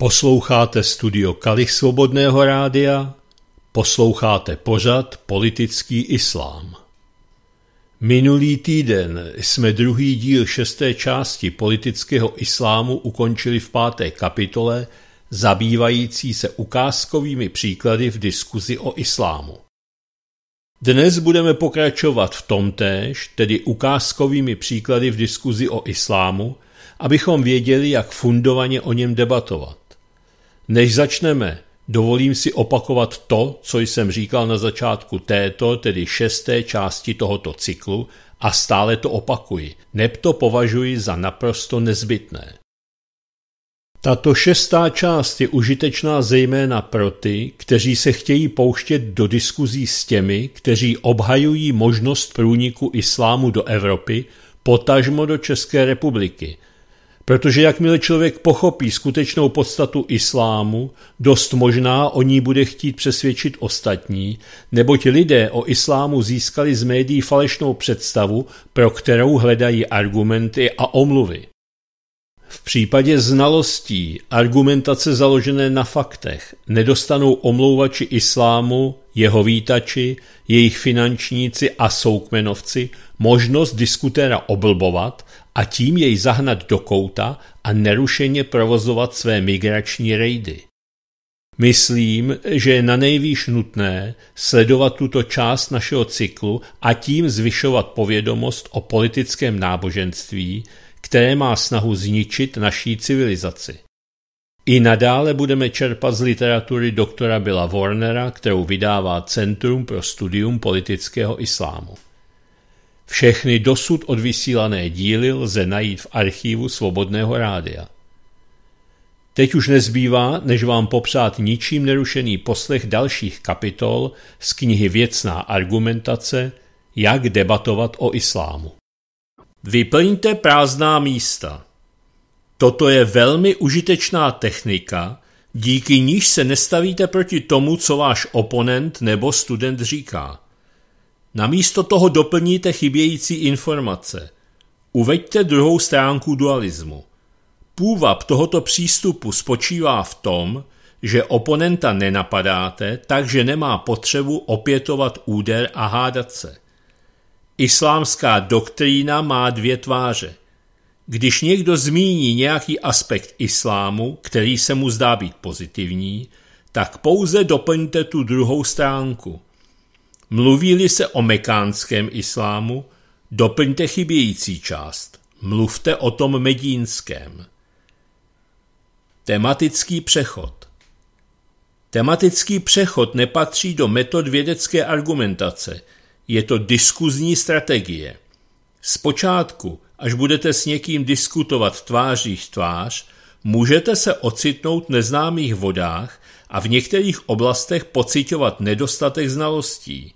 Posloucháte studio Kalich Svobodného rádia, posloucháte pořad Politický islám. Minulý týden jsme druhý díl šesté části politického islámu ukončili v páté kapitole, zabývající se ukázkovými příklady v diskuzi o islámu. Dnes budeme pokračovat v tomtéž, tedy ukázkovými příklady v diskuzi o islámu, abychom věděli, jak fundovaně o něm debatovat. Než začneme, dovolím si opakovat to, co jsem říkal na začátku této, tedy šesté části tohoto cyklu, a stále to opakuji, neb to považuji za naprosto nezbytné. Tato šestá část je užitečná zejména pro ty, kteří se chtějí pouštět do diskuzí s těmi, kteří obhajují možnost průniku islámu do Evropy, potažmo do České republiky – Protože jakmile člověk pochopí skutečnou podstatu islámu, dost možná o ní bude chtít přesvědčit ostatní, neboť lidé o islámu získali z médií falešnou představu, pro kterou hledají argumenty a omluvy. V případě znalostí argumentace založené na faktech nedostanou omlouvači islámu, jeho výtači, jejich finančníci a soukmenovci možnost diskutéra oblbovat a tím jej zahnat do kouta a nerušeně provozovat své migrační rejdy. Myslím, že je na nejvýš nutné sledovat tuto část našeho cyklu a tím zvyšovat povědomost o politickém náboženství, které má snahu zničit naší civilizaci. I nadále budeme čerpat z literatury doktora Billa Warnera, kterou vydává Centrum pro studium politického islámu. Všechny dosud odvysílané díly lze najít v archívu Svobodného rádia. Teď už nezbývá, než vám popřát ničím nerušený poslech dalších kapitol z knihy Věcná argumentace, jak debatovat o islámu. Vyplňte prázdná místa. Toto je velmi užitečná technika, díky níž se nestavíte proti tomu, co váš oponent nebo student říká. Namísto toho doplníte chybějící informace. Uveďte druhou stránku dualismu. Půvab tohoto přístupu spočívá v tom, že oponenta nenapadáte, takže nemá potřebu opětovat úder a hádat se. Islámská doktrína má dvě tváře. Když někdo zmíní nějaký aspekt islámu, který se mu zdá být pozitivní, tak pouze doplňte tu druhou stránku – mluví se o mekánském islámu, doplňte chybějící část. Mluvte o tom medínském. Tematický přechod Tematický přechod nepatří do metod vědecké argumentace. Je to diskuzní strategie. Zpočátku, až budete s někým diskutovat tváří v tvář, můžete se ocitnout v neznámých vodách a v některých oblastech pocitovat nedostatek znalostí.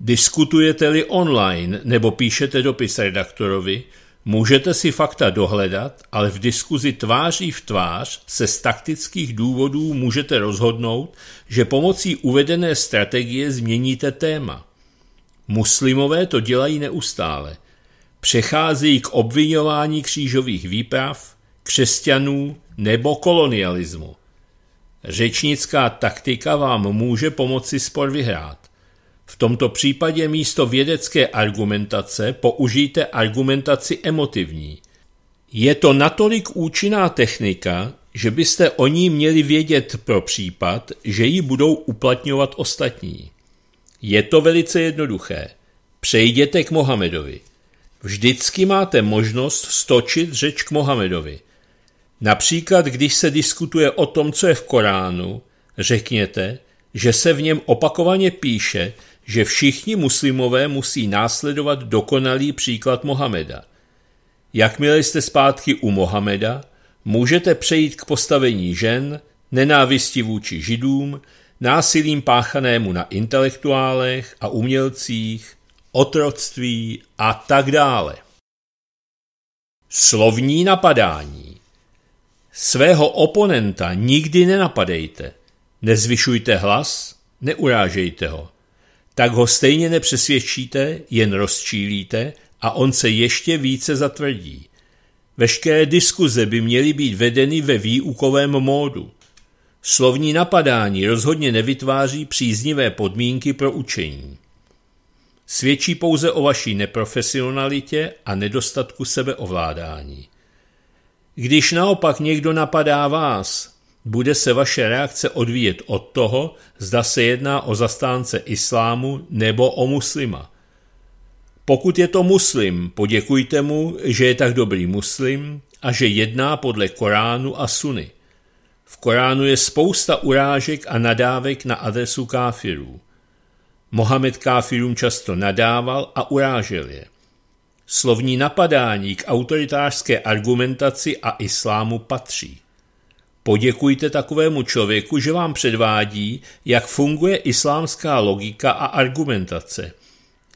Diskutujete-li online nebo píšete dopis redaktorovi, můžete si fakta dohledat, ale v diskuzi tváří v tvář se z taktických důvodů můžete rozhodnout, že pomocí uvedené strategie změníte téma. Muslimové to dělají neustále. Přechází k obvinování křížových výprav, křesťanů nebo kolonialismu. Řečnická taktika vám může pomoci spor vyhrát. V tomto případě místo vědecké argumentace použijte argumentaci emotivní. Je to natolik účinná technika, že byste o ní měli vědět pro případ, že ji budou uplatňovat ostatní. Je to velice jednoduché. Přejděte k Mohamedovi. Vždycky máte možnost stočit řeč k Mohamedovi. Například, když se diskutuje o tom, co je v Koránu, řekněte, že se v něm opakovaně píše, že všichni muslimové musí následovat dokonalý příklad Mohameda. Jakmile jste zpátky u Mohameda, můžete přejít k postavení žen, nenávisti vůči židům, násilím páchanému na intelektuálech a umělcích, otroctví a tak dále. Slovní napadání Svého oponenta nikdy nenapadejte, nezvyšujte hlas, neurážejte ho tak ho stejně nepřesvědčíte, jen rozčílíte a on se ještě více zatvrdí. Veškeré diskuze by měly být vedeny ve výukovém módu. Slovní napadání rozhodně nevytváří příznivé podmínky pro učení. Svědčí pouze o vaší neprofesionalitě a nedostatku sebeovládání. Když naopak někdo napadá vás, bude se vaše reakce odvíjet od toho, zda se jedná o zastánce islámu nebo o muslima. Pokud je to muslim, poděkujte mu, že je tak dobrý muslim a že jedná podle Koránu a Suny. V Koránu je spousta urážek a nadávek na adresu káfirů. Mohamed káfirům často nadával a urážel je. Slovní napadání k autoritářské argumentaci a islámu patří. Poděkujte takovému člověku, že vám předvádí, jak funguje islámská logika a argumentace.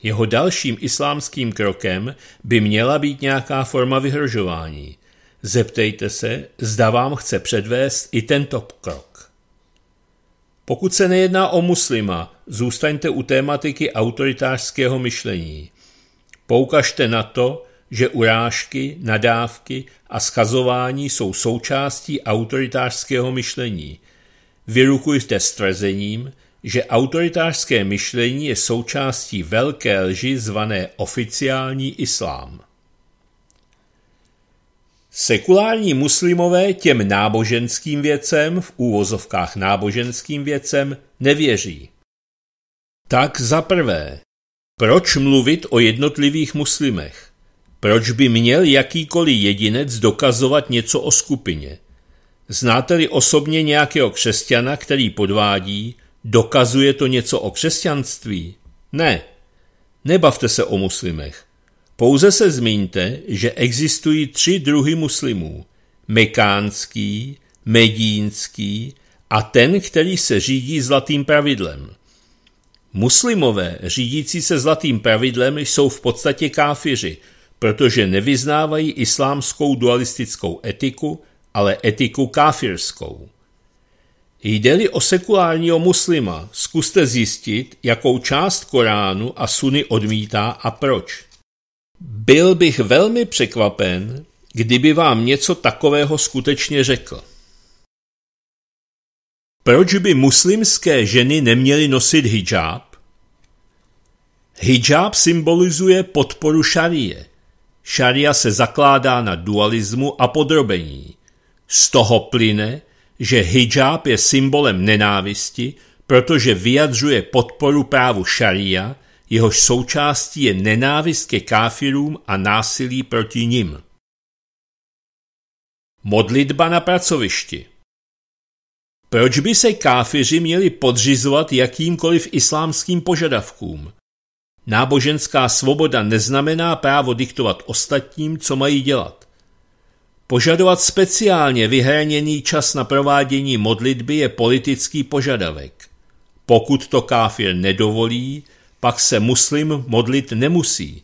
Jeho dalším islámským krokem by měla být nějaká forma vyhrožování. Zeptejte se, zda vám chce předvést i tento krok. Pokud se nejedná o muslima, zůstaňte u tématiky autoritářského myšlení. Poukažte na to, že urážky, nadávky a schazování jsou součástí autoritářského myšlení. Vyrukujte s že autoritářské myšlení je součástí velké lži zvané oficiální islám. Sekulární muslimové těm náboženským věcem, v úvozovkách náboženským věcem, nevěří. Tak za prvé, proč mluvit o jednotlivých muslimech? Proč by měl jakýkoliv jedinec dokazovat něco o skupině? Znáte-li osobně nějakého křesťana, který podvádí, dokazuje to něco o křesťanství? Ne. Nebavte se o muslimech. Pouze se zmiňte, že existují tři druhy muslimů. Mekánský, medínský a ten, který se řídí zlatým pravidlem. Muslimové, řídící se zlatým pravidlem, jsou v podstatě káfiři – protože nevyznávají islámskou dualistickou etiku, ale etiku káfirskou. Jde-li o sekulárního muslima, zkuste zjistit, jakou část Koránu a Suny odmítá a proč. Byl bych velmi překvapen, kdyby vám něco takového skutečně řekl. Proč by muslimské ženy neměly nosit hijab? Hijab symbolizuje podporu šarie – Šaria se zakládá na dualismu a podrobení. Z toho plyne, že hijab je symbolem nenávisti, protože vyjadřuje podporu právu šaria, jehož součástí je nenávist ke káfirům a násilí proti nim. Modlitba na pracovišti Proč by se káfiři měli podřizovat jakýmkoliv islámským požadavkům? Náboženská svoboda neznamená právo diktovat ostatním, co mají dělat. Požadovat speciálně vyhraněný čas na provádění modlitby je politický požadavek. Pokud to káfir nedovolí, pak se muslim modlit nemusí.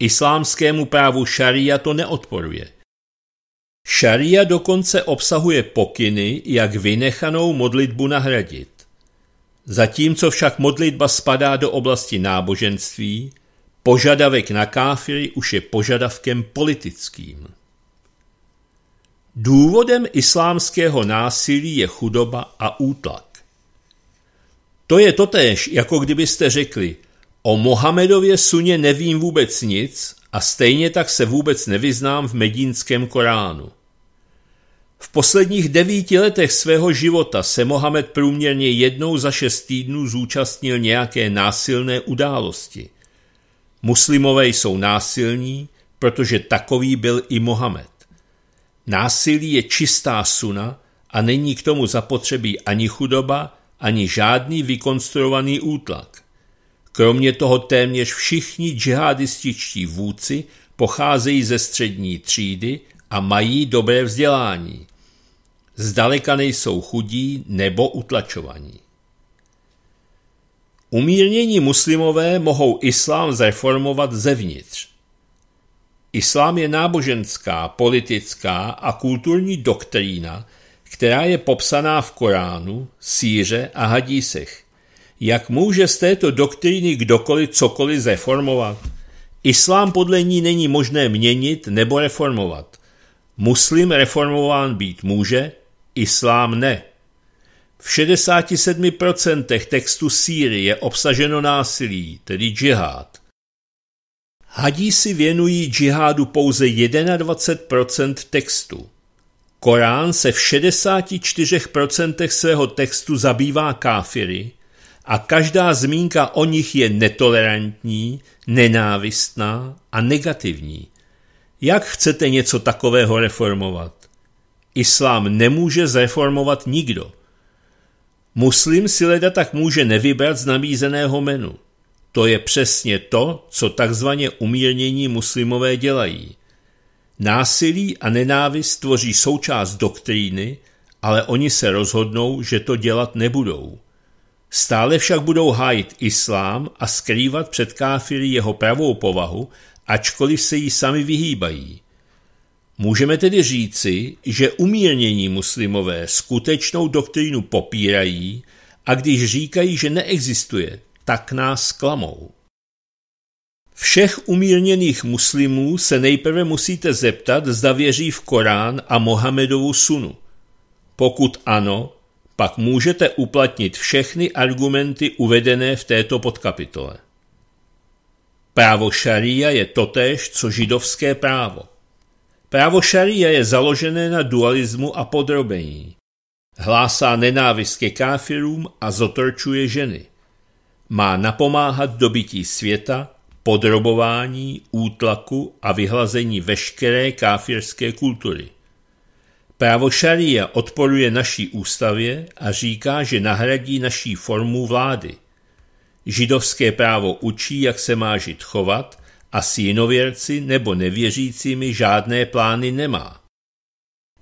Islámskému právu šaria to neodporuje. Šaria dokonce obsahuje pokyny, jak vynechanou modlitbu nahradit. Zatímco však modlitba spadá do oblasti náboženství, požadavek na káfiry už je požadavkem politickým. Důvodem islámského násilí je chudoba a útlak. To je totéž, jako kdybyste řekli, o Mohamedově suně nevím vůbec nic a stejně tak se vůbec nevyznám v medínském Koránu. V posledních devíti letech svého života se Mohamed průměrně jednou za šest týdnů zúčastnil nějaké násilné události. Muslimové jsou násilní, protože takový byl i Mohamed. Násilí je čistá suna a není k tomu zapotřebí ani chudoba, ani žádný vykonstruovaný útlak. Kromě toho téměř všichni džihadističtí vůdci pocházejí ze střední třídy a mají dobré vzdělání zdaleka nejsou chudí nebo utlačovaní. Umírnění muslimové mohou islám zreformovat zevnitř. Islám je náboženská, politická a kulturní doktrína, která je popsaná v Koránu, síře a hadísech. Jak může z této doktríny kdokoliv cokoliv zreformovat? Islám podle ní není možné měnit nebo reformovat. Muslim reformován být může, Islám ne. V 67% textu síry je obsaženo násilí, tedy džihad. Hadí si věnují džihádu pouze 21% textu. Korán se v 64% svého textu zabývá káfiry a každá zmínka o nich je netolerantní, nenávistná a negativní. Jak chcete něco takového reformovat? Islám nemůže zreformovat nikdo. Muslim si leda tak může nevybrat z nabízeného menu. To je přesně to, co takzvaně umírnění muslimové dělají. Násilí a nenávist tvoří součást doktríny, ale oni se rozhodnou, že to dělat nebudou. Stále však budou hájit islám a skrývat před káfiry jeho pravou povahu, ačkoliv se jí sami vyhýbají. Můžeme tedy říci, že umírnění muslimové skutečnou doktrínu popírají a když říkají, že neexistuje, tak nás klamou. Všech umírněných muslimů se nejprve musíte zeptat, zda věří v Korán a Mohamedovu sunu. Pokud ano, pak můžete uplatnit všechny argumenty uvedené v této podkapitole. Právo šaria je totéž, co židovské právo. Právo šaria je založené na dualismu a podrobení. Hlásá nenávist ke káfirům a zotročuje ženy. Má napomáhat dobytí světa, podrobování, útlaku a vyhlazení veškeré káfirské kultury. Právo šaria odporuje naší ústavě a říká, že nahradí naší formu vlády. Židovské právo učí, jak se má žít chovat a s jinověrci nebo nevěřícími žádné plány nemá.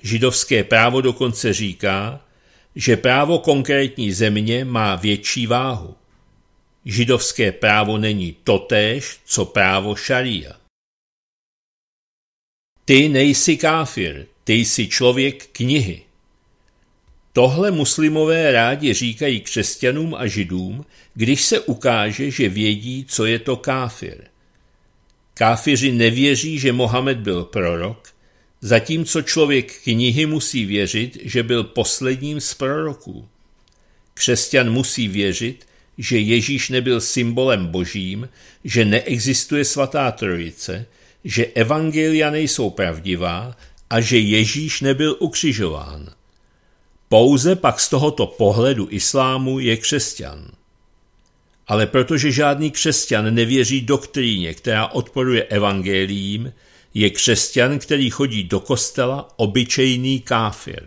Židovské právo dokonce říká, že právo konkrétní země má větší váhu. Židovské právo není totéž, co právo šaria. Ty nejsi káfir, ty jsi člověk knihy. Tohle muslimové rádi říkají křesťanům a židům, když se ukáže, že vědí, co je to káfir. Káfiři nevěří, že Mohamed byl prorok, zatímco člověk knihy musí věřit, že byl posledním z proroků. Křesťan musí věřit, že Ježíš nebyl symbolem božím, že neexistuje svatá trojice, že evangelia nejsou pravdivá a že Ježíš nebyl ukřižován. Pouze pak z tohoto pohledu islámu je křesťan ale protože žádný křesťan nevěří doktríně, která odporuje evangeliím, je křesťan, který chodí do kostela, obyčejný káfir.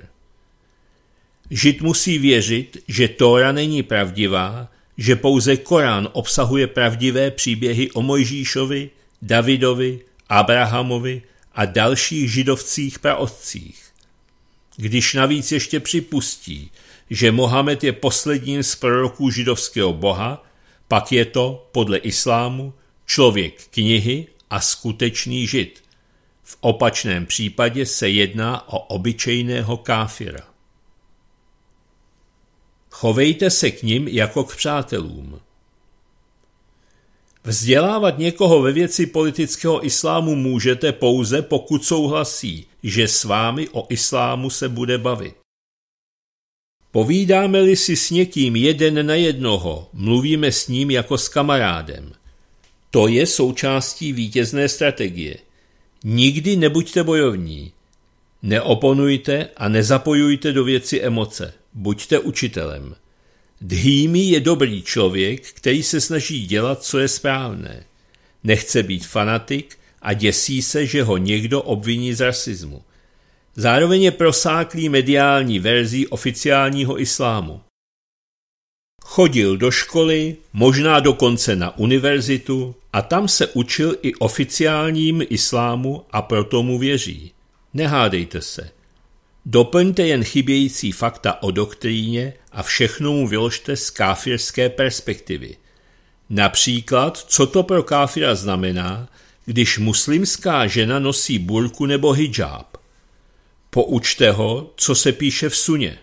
Žid musí věřit, že Tóra není pravdivá, že pouze Korán obsahuje pravdivé příběhy o Mojžíšovi, Davidovi, Abrahamovi a dalších židovcích praotcích. Když navíc ještě připustí, že Mohamed je posledním z proroků židovského boha, pak je to, podle islámu, člověk knihy a skutečný žid. V opačném případě se jedná o obyčejného káfira. Chovejte se k ním jako k přátelům. Vzdělávat někoho ve věci politického islámu můžete pouze, pokud souhlasí, že s vámi o islámu se bude bavit. Povídáme-li si s někým jeden na jednoho, mluvíme s ním jako s kamarádem. To je součástí vítězné strategie. Nikdy nebuďte bojovní. Neoponujte a nezapojujte do věci emoce. Buďte učitelem. Dhými je dobrý člověk, který se snaží dělat, co je správné. Nechce být fanatik a děsí se, že ho někdo obviní z rasismu. Zároveň je prosáklý mediální verzí oficiálního islámu. Chodil do školy, možná dokonce na univerzitu a tam se učil i oficiálním islámu a proto mu věří. Nehádejte se. Doplňte jen chybějící fakta o doktríně a všechno mu vyložte z káfirské perspektivy. Například, co to pro káfira znamená, když muslimská žena nosí burku nebo hijab. Poučte ho, co se píše v suně.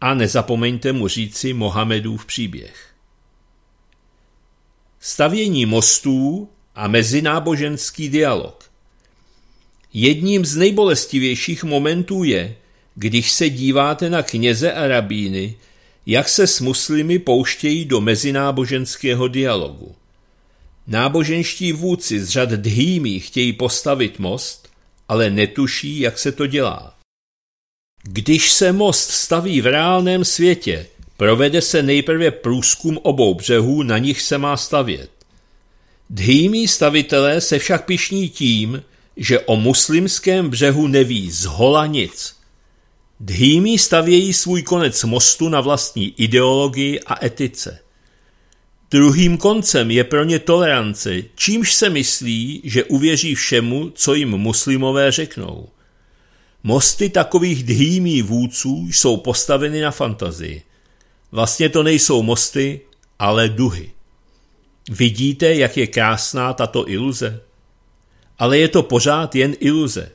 A nezapomeňte mu říci Mohamedův příběh. Stavění mostů a mezináboženský dialog. Jedním z nejbolestivějších momentů je, když se díváte na kněze a rabíny, jak se s muslimy pouštějí do mezináboženského dialogu. Náboženští vůdci z řad dhými chtějí postavit most, ale netuší, jak se to dělá. Když se most staví v reálném světě, provede se nejprve průzkum obou břehů, na nich se má stavět. Dhýmí stavitelé se však pišní tím, že o muslimském břehu neví zhola nic. Dhýmí stavějí svůj konec mostu na vlastní ideologii a etice. Druhým koncem je pro ně tolerance, čímž se myslí, že uvěří všemu, co jim muslimové řeknou. Mosty takových dhýmí vůdců jsou postaveny na fantazii. Vlastně to nejsou mosty, ale duhy. Vidíte, jak je krásná tato iluze? Ale je to pořád jen iluze.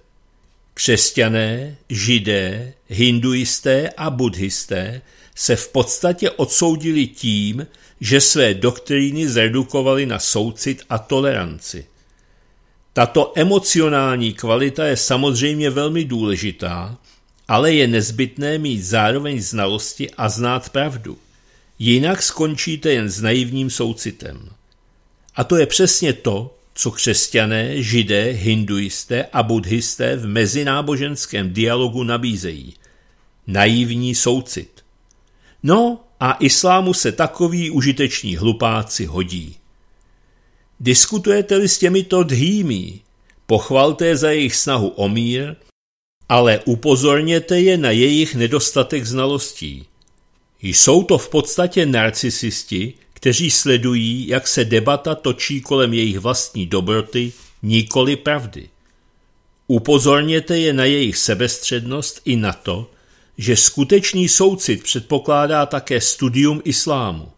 Křesťané, židé, hinduisté a buddhisté se v podstatě odsoudili tím, že své doktríny zredukovali na soucit a toleranci. Tato emocionální kvalita je samozřejmě velmi důležitá, ale je nezbytné mít zároveň znalosti a znát pravdu. Jinak skončíte jen s naivním soucitem. A to je přesně to, co křesťané, židé, hinduisté a buddhisté v mezináboženském dialogu nabízejí. Naivní soucit. No, a islámu se takoví užiteční hlupáci hodí. Diskutujete-li s těmito dhými, pochvalte je za jejich snahu o mír, ale upozorněte je na jejich nedostatek znalostí. Jsou to v podstatě narcisisti, kteří sledují, jak se debata točí kolem jejich vlastní dobroty, nikoli pravdy. Upozorněte je na jejich sebestřednost i na to, že skutečný soucit předpokládá také studium islámu.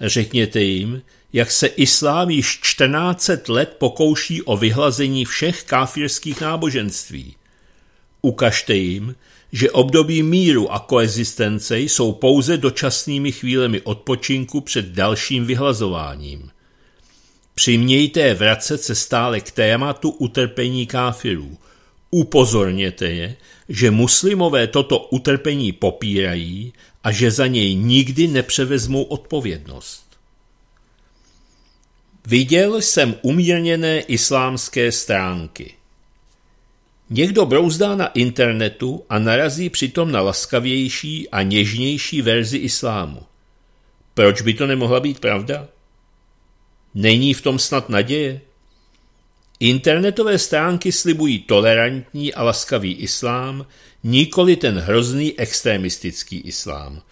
Řekněte jim, jak se islám již 14 let pokouší o vyhlazení všech káfirských náboženství. Ukažte jim, že období míru a koexistence jsou pouze dočasnými chvílemi odpočinku před dalším vyhlazováním. Přimějte je vracet se stále k tématu utrpení káfirů. Upozorněte je, že muslimové toto utrpení popírají a že za něj nikdy nepřevezmou odpovědnost. Viděl jsem umírněné islámské stránky. Někdo brouzdá na internetu a narazí přitom na laskavější a něžnější verzi islámu. Proč by to nemohla být pravda? Není v tom snad naděje? Internetové stránky slibují tolerantní a laskavý islám, nikoli ten hrozný extremistický islám.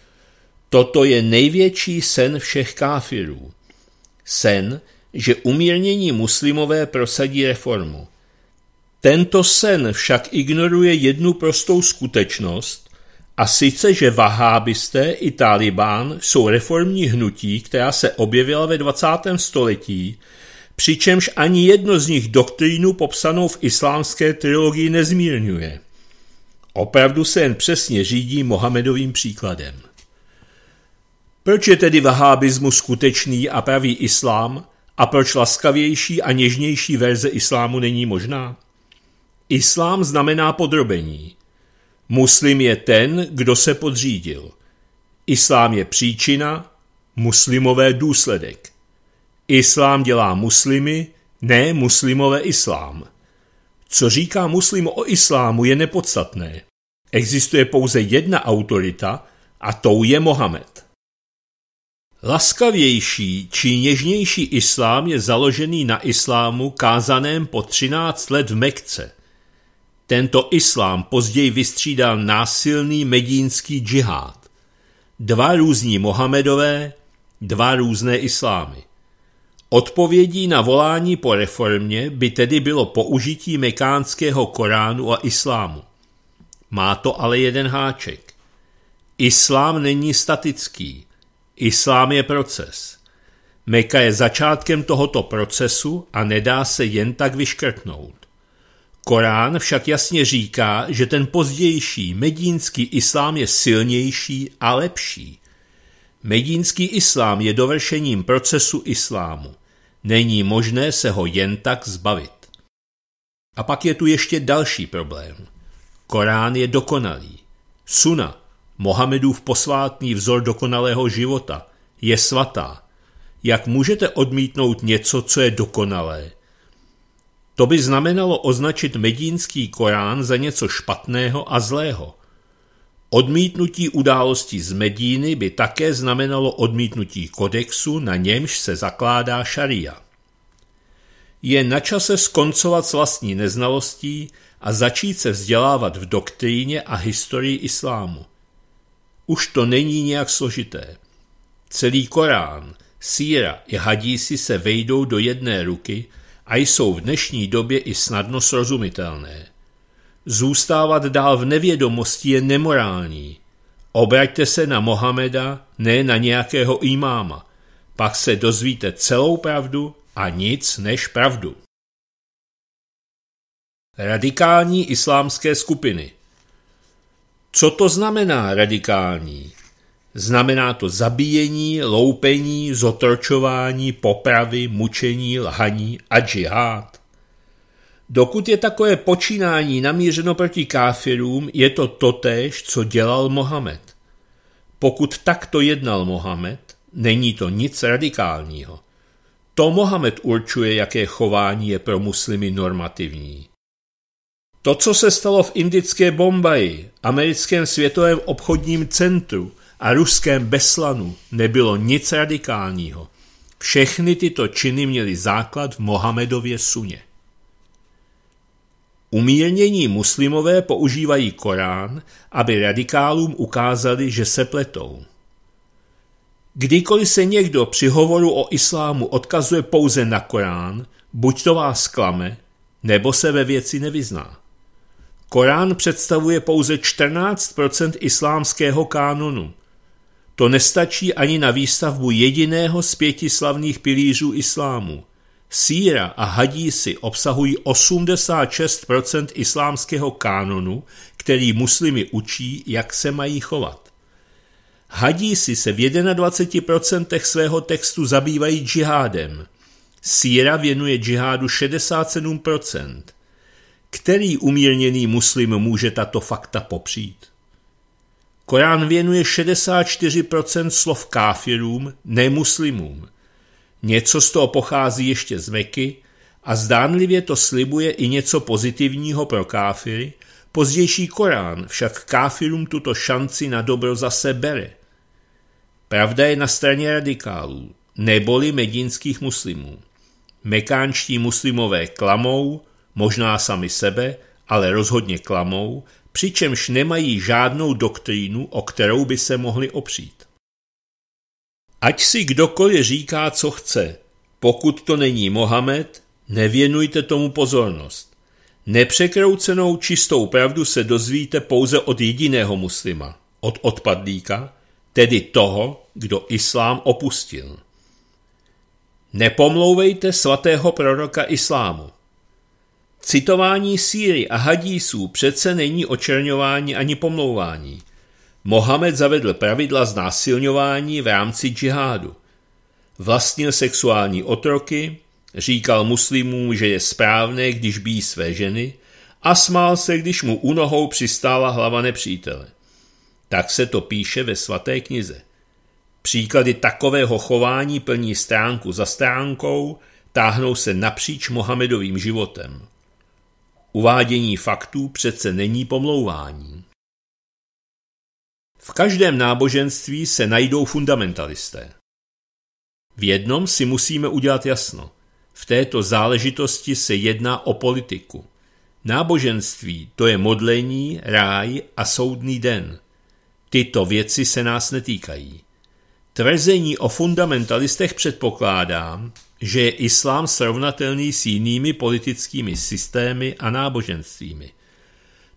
Toto je největší sen všech káfirů. Sen, že umírnění muslimové prosadí reformu. Tento sen však ignoruje jednu prostou skutečnost, a sice, že vahábisté i talibán jsou reformní hnutí, která se objevila ve 20. století, přičemž ani jedno z nich doktrínu popsanou v islámské trilogii nezmírňuje. Opravdu se jen přesně řídí Mohamedovým příkladem. Proč je tedy vahábismus skutečný a pravý islám a proč laskavější a něžnější verze islámu není možná? Islám znamená podrobení. Muslim je ten, kdo se podřídil. Islám je příčina, muslimové důsledek. Islám dělá muslimy, ne muslimové islám. Co říká muslim o islámu je nepodstatné. Existuje pouze jedna autorita a tou je Mohamed. Laskavější či něžnější islám je založený na islámu kázaném po 13 let v Mekce. Tento islám později vystřídal násilný medínský džihad. Dva různí Mohamedové, dva různé islámy. Odpovědí na volání po reformě by tedy bylo použití mekánského Koránu a islámu. Má to ale jeden háček. Islám není statický. Islám je proces. Meka je začátkem tohoto procesu a nedá se jen tak vyškrtnout. Korán však jasně říká, že ten pozdější medínský islám je silnější a lepší. Medínský islám je dovršením procesu islámu. Není možné se ho jen tak zbavit. A pak je tu ještě další problém. Korán je dokonalý. Suna, Mohamedův posvátný vzor dokonalého života, je svatá. Jak můžete odmítnout něco, co je dokonalé? To by znamenalo označit medínský Korán za něco špatného a zlého. Odmítnutí události z Medíny by také znamenalo odmítnutí kodexu, na němž se zakládá šaria. Je na čase skoncovat s vlastní neznalostí a začít se vzdělávat v doktríně a historii islámu. Už to není nějak složité. Celý Korán, síra i hadísi se vejdou do jedné ruky a jsou v dnešní době i snadno srozumitelné. Zůstávat dál v nevědomosti je nemorální. Obraťte se na Mohameda, ne na nějakého imáma. Pak se dozvíte celou pravdu a nic než pravdu. Radikální islámské skupiny Co to znamená radikální? Znamená to zabíjení, loupení, zotročování, popravy, mučení, lhaní a džihád. Dokud je takové počínání namířeno proti káfirům, je to totéž, co dělal Mohamed. Pokud takto jednal Mohamed, není to nic radikálního. To Mohamed určuje, jaké chování je pro muslimy normativní. To, co se stalo v indické Bombaji, americkém světovém obchodním centru a ruském Beslanu, nebylo nic radikálního. Všechny tyto činy měly základ v Mohamedově suně. Umírnění muslimové používají Korán, aby radikálům ukázali, že se pletou. Kdykoliv se někdo při hovoru o islámu odkazuje pouze na Korán, buď to vás klame, nebo se ve věci nevyzná. Korán představuje pouze 14 islámského kánonu. To nestačí ani na výstavbu jediného z pěti slavných pilířů islámu – Síra a hadísi obsahují 86 islámského kánonu, který muslimy učí, jak se mají chovat. Hadísi se v 21% svého textu zabývají džihádem. Síra věnuje džihádu 67%. Který umírněný muslim může tato fakta popřít? Korán věnuje 64% slov káfirům, nemuslimům. Něco z toho pochází ještě z Meky a zdánlivě to slibuje i něco pozitivního pro káfiry, pozdější Korán však káfirům tuto šanci na dobro zase bere. Pravda je na straně radikálů, neboli medinských muslimů. Mekánští muslimové klamou, možná sami sebe, ale rozhodně klamou, přičemž nemají žádnou doktrínu, o kterou by se mohli opřít. Ať si kdokoliv říká, co chce, pokud to není Mohamed, nevěnujte tomu pozornost. Nepřekroucenou čistou pravdu se dozvíte pouze od jediného muslima, od odpadlíka, tedy toho, kdo islám opustil. Nepomlouvejte svatého proroka islámu. Citování síry a hadísů přece není očerňování ani pomlouvání. Mohamed zavedl pravidla znásilňování v rámci džihádu. Vlastnil sexuální otroky, říkal muslimům, že je správné, když bíjí své ženy a smál se, když mu u nohou přistála hlava nepřítele. Tak se to píše ve svaté knize. Příklady takového chování plní stránku za stránkou, táhnou se napříč Mohamedovým životem. Uvádění faktů přece není pomlouváním. V každém náboženství se najdou fundamentalisté. V jednom si musíme udělat jasno. V této záležitosti se jedná o politiku. Náboženství to je modlení, ráj a soudný den. Tyto věci se nás netýkají. Tvrzení o fundamentalistech předpokládám, že je islám srovnatelný s jinými politickými systémy a náboženstvími –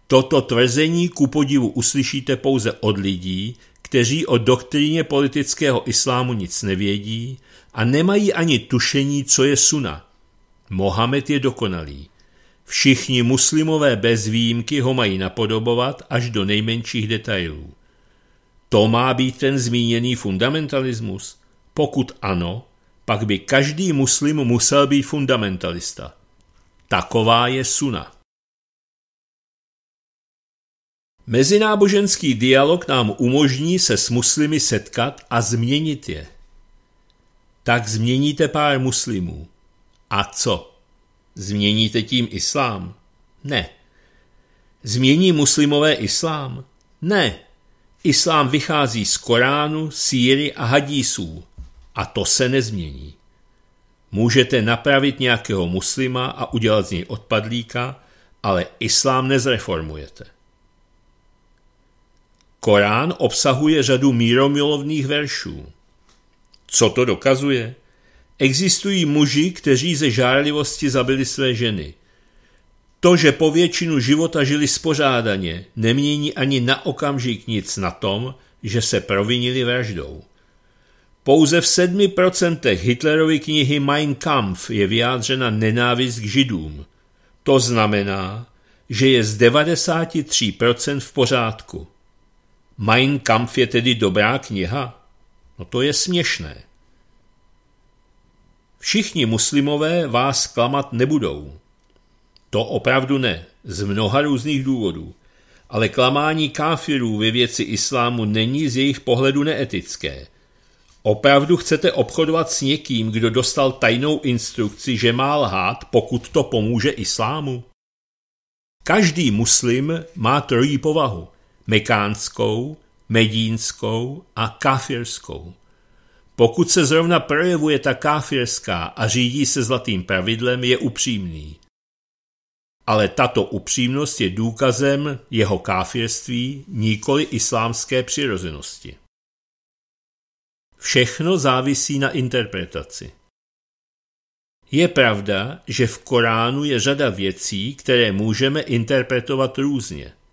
Toto tvrzení ku podivu uslyšíte pouze od lidí, kteří o doktríně politického islámu nic nevědí a nemají ani tušení, co je suna. Mohamed je dokonalý. Všichni muslimové bez výjimky ho mají napodobovat až do nejmenších detailů. To má být ten zmíněný fundamentalismus? Pokud ano, pak by každý muslim musel být fundamentalista. Taková je suna. Mezináboženský dialog nám umožní se s muslimy setkat a změnit je. Tak změníte pár muslimů. A co? Změníte tím islám? Ne. Změní muslimové islám? Ne. Islám vychází z Koránu, síry a hadísů. A to se nezmění. Můžete napravit nějakého muslima a udělat z něj odpadlíka, ale islám nezreformujete. Korán obsahuje řadu míromilovných veršů. Co to dokazuje? Existují muži, kteří ze žárlivosti zabili své ženy. To, že po většinu života žili spořádaně, nemění ani na okamžik nic na tom, že se provinili vraždou. Pouze v sedmi procentech Hitlerovy knihy Mein Kampf je vyjádřena nenávist k židům. To znamená, že je z 93% v pořádku. Mein Kampf je tedy dobrá kniha? No to je směšné. Všichni muslimové vás klamat nebudou. To opravdu ne, z mnoha různých důvodů. Ale klamání káfirů ve věci islámu není z jejich pohledu neetické. Opravdu chcete obchodovat s někým, kdo dostal tajnou instrukci, že má lhát, pokud to pomůže islámu? Každý muslim má trojí povahu mekánskou, medínskou a kafirskou. Pokud se zrovna projevuje ta káfirská a řídí se zlatým pravidlem, je upřímný. Ale tato upřímnost je důkazem jeho káfirství, nikoli islámské přirozenosti. Všechno závisí na interpretaci. Je pravda, že v Koránu je řada věcí, které můžeme interpretovat různě –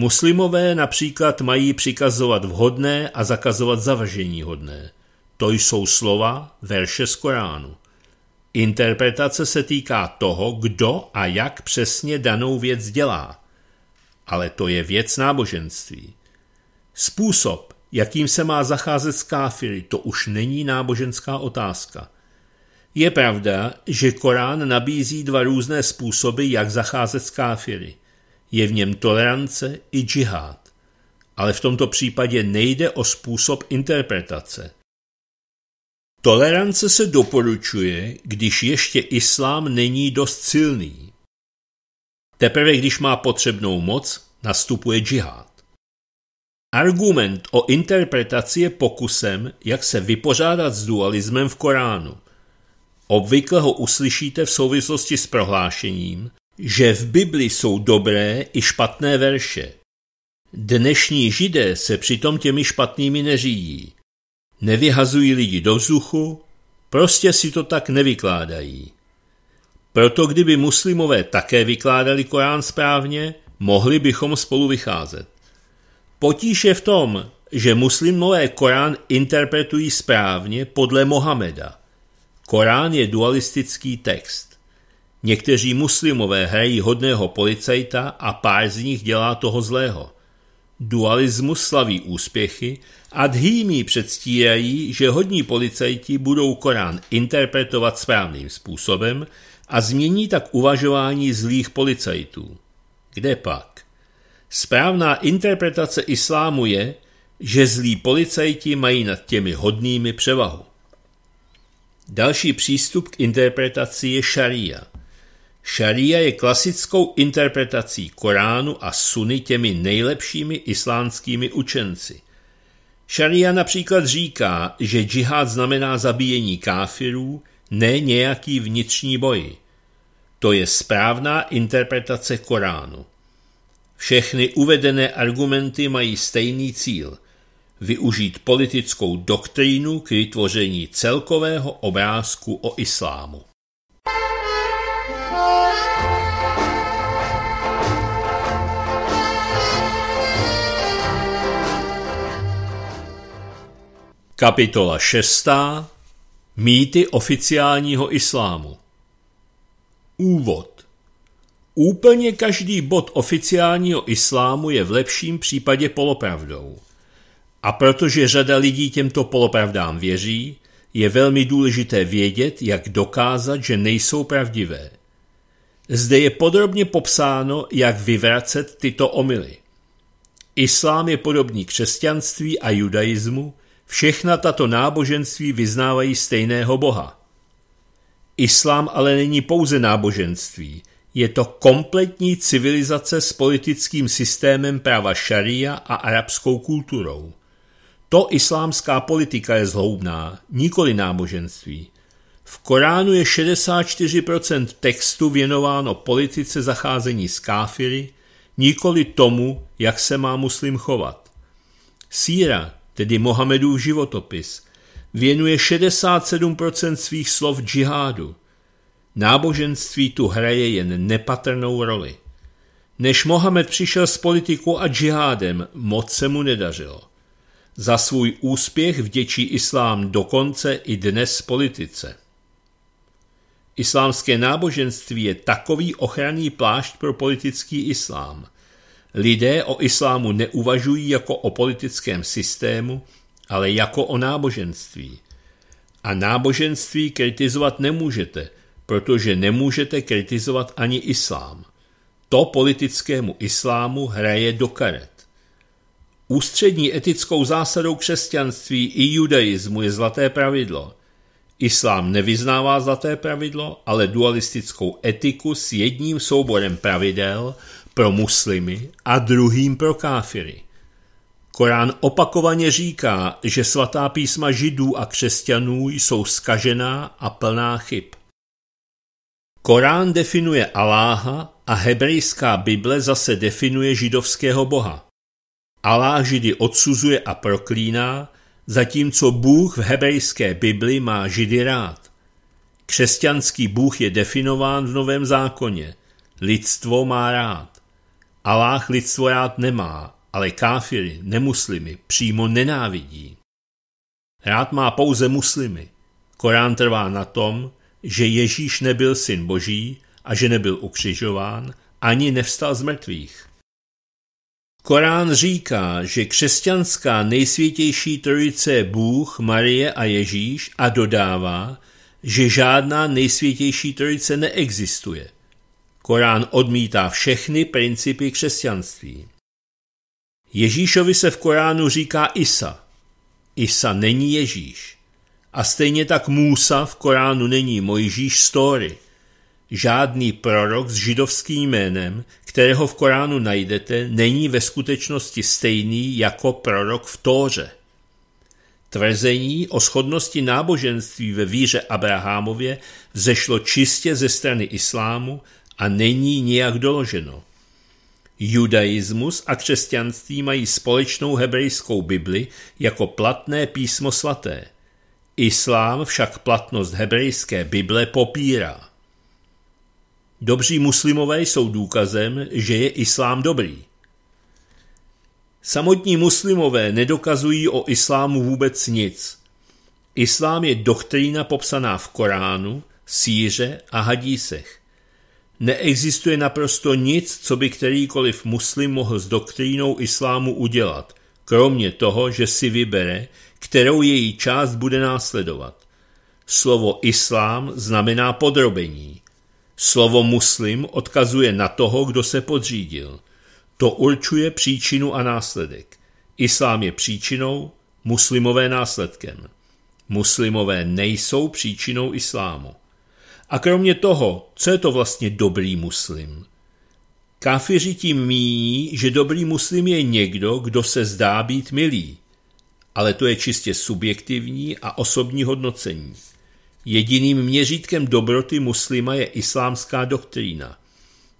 Muslimové například mají přikazovat vhodné a zakazovat zavažení hodné. To jsou slova verše z Koránu. Interpretace se týká toho, kdo a jak přesně danou věc dělá. Ale to je věc náboženství. Způsob, jakým se má zacházet s káfiry, to už není náboženská otázka. Je pravda, že Korán nabízí dva různé způsoby, jak zacházet s káfiry – je v něm tolerance i džihad, ale v tomto případě nejde o způsob interpretace. Tolerance se doporučuje, když ještě islám není dost silný. Teprve když má potřebnou moc, nastupuje džihad. Argument o interpretaci je pokusem, jak se vypořádat s dualismem v Koránu. Obvykle ho uslyšíte v souvislosti s prohlášením, že v Bibli jsou dobré i špatné verše. Dnešní židé se přitom těmi špatnými neřídí. Nevyhazují lidi do vzduchu, prostě si to tak nevykládají. Proto kdyby muslimové také vykládali Korán správně, mohli bychom spolu vycházet. Potíž je v tom, že muslimové Korán interpretují správně podle Mohameda. Korán je dualistický text. Někteří muslimové hrají hodného policajta a pár z nich dělá toho zlého. Dualismus slaví úspěchy a dhýmí předstírají, že hodní policajti budou Korán interpretovat správným způsobem a změní tak uvažování zlých policajtů. Kde pak? Správná interpretace islámu je, že zlí policajti mají nad těmi hodnými převahu. Další přístup k interpretaci je šaria – Šaria je klasickou interpretací Koránu a Sunny těmi nejlepšími islánskými učenci. Šaria například říká, že džihad znamená zabíjení káfirů, ne nějaký vnitřní boj. To je správná interpretace Koránu. Všechny uvedené argumenty mají stejný cíl využít politickou doktrínu k vytvoření celkového obrázku o islámu. Kapitola 6. Mýty oficiálního islámu Úvod Úplně každý bod oficiálního islámu je v lepším případě polopravdou. A protože řada lidí těmto polopravdám věří, je velmi důležité vědět, jak dokázat, že nejsou pravdivé. Zde je podrobně popsáno, jak vyvracet tyto omily. Islám je podobný křesťanství a judaismu – Všechna tato náboženství vyznávají stejného Boha. Islám ale není pouze náboženství, je to kompletní civilizace s politickým systémem práva šaria a arabskou kulturou. To islámská politika je zhoubná, nikoli náboženství. V Koránu je 64% textu věnováno politice zacházení s káfiry, nikoli tomu, jak se má muslim chovat. Síra, tedy Mohamedův životopis, věnuje 67% svých slov džihádu. Náboženství tu hraje jen nepatrnou roli. Než Mohamed přišel s politikou a džihádem, moc se mu nedařilo. Za svůj úspěch vděčí islám dokonce i dnes politice. Islámské náboženství je takový ochranný plášť pro politický islám – Lidé o islámu neuvažují jako o politickém systému, ale jako o náboženství. A náboženství kritizovat nemůžete, protože nemůžete kritizovat ani islám. To politickému islámu hraje do karet. Ústřední etickou zásadou křesťanství i judaismu je zlaté pravidlo. Islám nevyznává zlaté pravidlo, ale dualistickou etiku s jedním souborem pravidel – pro muslimy a druhým pro káfiry. Korán opakovaně říká, že svatá písma židů a křesťanů jsou skažená a plná chyb. Korán definuje Aláha a hebrejská Bible zase definuje židovského boha. Aláh židy odsuzuje a proklíná, zatímco Bůh v hebrejské Bibli má židy rád. Křesťanský Bůh je definován v Novém zákoně. Lidstvo má rád. Aláh lidstvo rád nemá, ale káfiry, nemuslimy, přímo nenávidí. Rád má pouze muslimy. Korán trvá na tom, že Ježíš nebyl syn boží a že nebyl ukřižován, ani nevstal z mrtvých. Korán říká, že křesťanská nejsvětější trojice je Bůh, Marie a Ježíš a dodává, že žádná nejsvětější trojice neexistuje – Korán odmítá všechny principy křesťanství. Ježíšovi se v Koránu říká Isa. Isa není Ježíš. A stejně tak Musa v Koránu není Mojžíš Story. Žádný prorok s židovským jménem, kterého v Koránu najdete, není ve skutečnosti stejný jako prorok v Tóře. Tvrzení o schodnosti náboženství ve víře Abrahamově vzešlo čistě ze strany islámu a není nijak doloženo. Judaismus a křesťanství mají společnou hebrejskou Bibli jako platné písmo svaté. Islám však platnost hebrejské Bible popírá. Dobří muslimové jsou důkazem, že je islám dobrý. Samotní muslimové nedokazují o islámu vůbec nic. Islám je doktrína popsaná v Koránu, síře a hadísech. Neexistuje naprosto nic, co by kterýkoliv muslim mohl s doktrínou islámu udělat, kromě toho, že si vybere, kterou její část bude následovat. Slovo islám znamená podrobení. Slovo muslim odkazuje na toho, kdo se podřídil. To určuje příčinu a následek. Islám je příčinou, muslimové následkem. Muslimové nejsou příčinou islámu. A kromě toho, co je to vlastně dobrý muslim? Kafiři tím míní, že dobrý muslim je někdo, kdo se zdá být milý. Ale to je čistě subjektivní a osobní hodnocení. Jediným měřítkem dobroty muslima je islámská doktrína.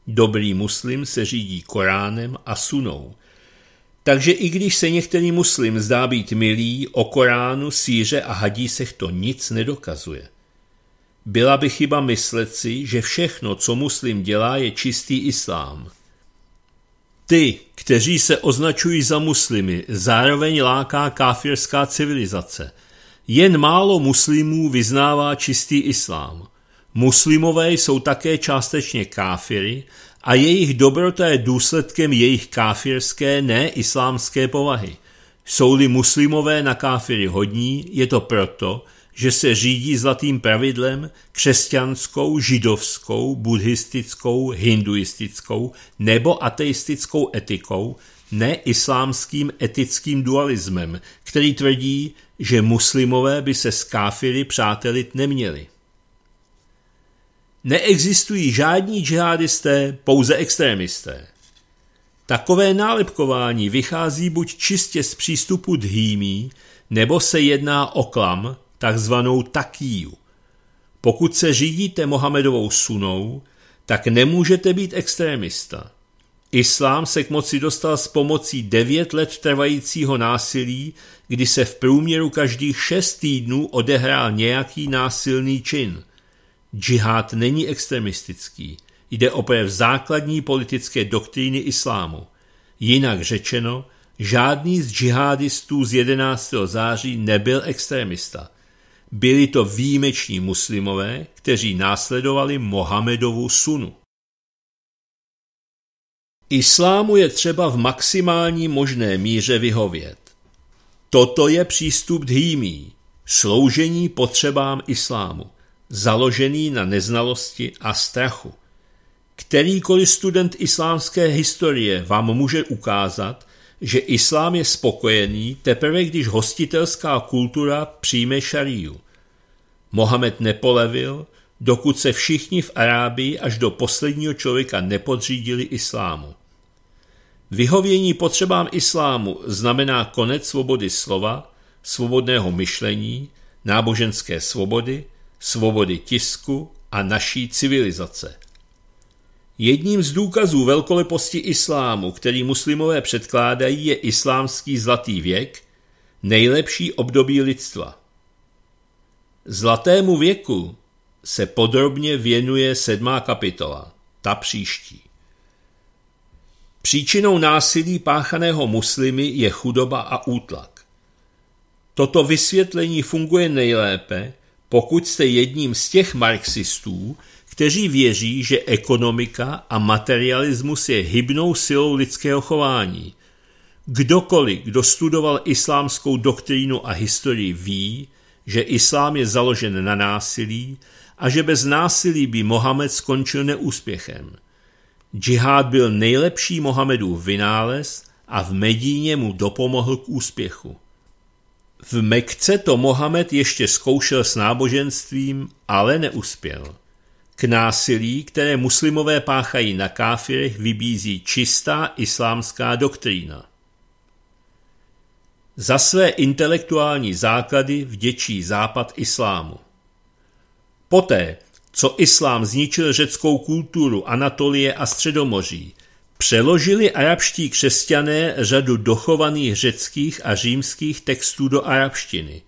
Dobrý muslim se řídí Koránem a sunou. Takže i když se některý muslim zdá být milý, o Koránu, síře a hadísech to nic nedokazuje. Byla by chyba myslet si, že všechno, co muslim dělá, je čistý islám. Ty, kteří se označují za muslimy, zároveň láká káfirská civilizace. Jen málo muslimů vyznává čistý islám. Muslimové jsou také částečně káfiry a jejich dobrota je důsledkem jejich káfirské, ne islámské povahy. Jsou-li muslimové na káfiry hodní, je to proto, že se řídí zlatým pravidlem křesťanskou, židovskou, buddhistickou, hinduistickou nebo ateistickou etikou, ne islámským etickým dualismem, který tvrdí, že muslimové by se s káfiry přátelit neměli. Neexistují žádní džihadisté, pouze extremisté. Takové nálepkování vychází buď čistě z přístupu dhýmí, nebo se jedná o klam, takzvanou takíju. Pokud se řídíte Mohamedovou sunou, tak nemůžete být extrémista. Islám se k moci dostal s pomocí devět let trvajícího násilí, kdy se v průměru každých šest týdnů odehrál nějaký násilný čin. Džihad není extremistický, jde o v základní politické doktríny islámu. Jinak řečeno, žádný z džihadistů z 11. září nebyl extremista – byli to výjimeční muslimové, kteří následovali Mohamedovu sunu. Islámu je třeba v maximální možné míře vyhovět. Toto je přístup dhýmí, sloužení potřebám islámu, založený na neznalosti a strachu. Kterýkoliv student islámské historie vám může ukázat, že islám je spokojený teprve, když hostitelská kultura přijme šaríu. Mohamed nepolevil, dokud se všichni v Arábii až do posledního člověka nepodřídili islámu. Vyhovění potřebám islámu znamená konec svobody slova, svobodného myšlení, náboženské svobody, svobody tisku a naší civilizace. Jedním z důkazů velkoleposti islámu, který muslimové předkládají, je islámský zlatý věk, nejlepší období lidstva. Zlatému věku se podrobně věnuje sedmá kapitola, ta příští. Příčinou násilí páchaného muslimy je chudoba a útlak. Toto vysvětlení funguje nejlépe, pokud jste jedním z těch marxistů, kteří věří, že ekonomika a materialismus je hybnou silou lidského chování. Kdokoliv, kdo studoval islámskou doktrínu a historii, ví, že islám je založen na násilí a že bez násilí by Mohamed skončil neúspěchem. Džihad byl nejlepší Mohamedův vynález a v Medíně mu dopomohl k úspěchu. V Mekce to Mohamed ještě zkoušel s náboženstvím, ale neuspěl. K násilí, které muslimové páchají na káfirech, vybízí čistá islámská doktrína. Za své intelektuální základy vděčí západ islámu. Poté, co islám zničil řeckou kulturu Anatolie a Středomoří, přeložili arabští křesťané řadu dochovaných řeckých a římských textů do arabštiny –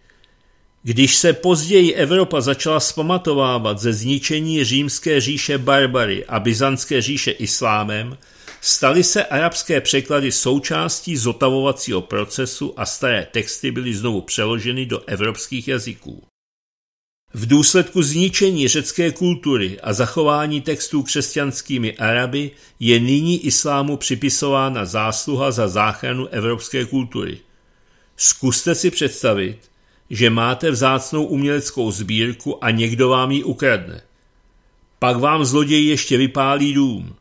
když se později Evropa začala zpamatovávat ze zničení římské říše Barbary a byzantské říše islámem, staly se arabské překlady součástí zotavovacího procesu a staré texty byly znovu přeloženy do evropských jazyků. V důsledku zničení řecké kultury a zachování textů křesťanskými Araby je nyní islámu připisována zásluha za záchranu evropské kultury. Zkuste si představit, že máte vzácnou uměleckou sbírku a někdo vám ji ukradne. Pak vám zloděj ještě vypálí dům.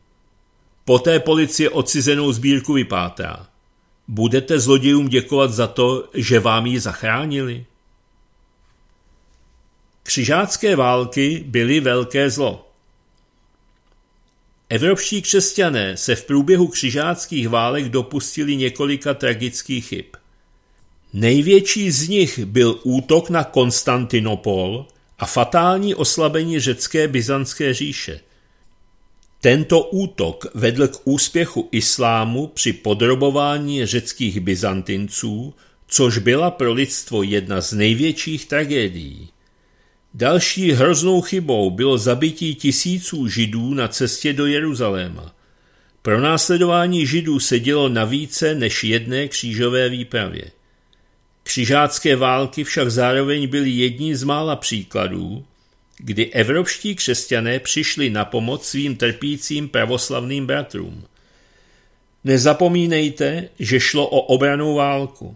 Poté policie odcizenou sbírku vypátá. Budete zlodějům děkovat za to, že vám ji zachránili? Křižácké války byly velké zlo. Evropští křesťané se v průběhu křižáckých válek dopustili několika tragických chyb. Největší z nich byl útok na Konstantinopol a fatální oslabení řecké byzantské říše. Tento útok vedl k úspěchu islámu při podrobování řeckých byzantinců, což byla pro lidstvo jedna z největších tragédií. Další hroznou chybou bylo zabití tisíců židů na cestě do Jeruzaléma. Pro následování židů se dělo na více než jedné křížové výpravě. Křižácké války však zároveň byly jedním z mála příkladů, kdy evropští křesťané přišli na pomoc svým trpícím pravoslavným bratrům. Nezapomínejte, že šlo o obranou válku.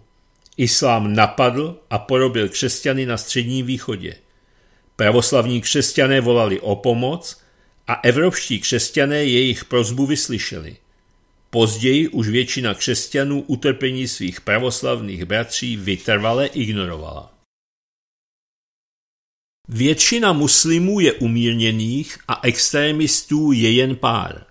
Islám napadl a porobil křesťany na středním východě. Pravoslavní křesťané volali o pomoc a evropští křesťané jejich prozbu vyslyšeli. Později už většina křesťanů utrpení svých pravoslavných bratří vytrvale ignorovala. Většina muslimů je umírněných a extremistů je jen pár.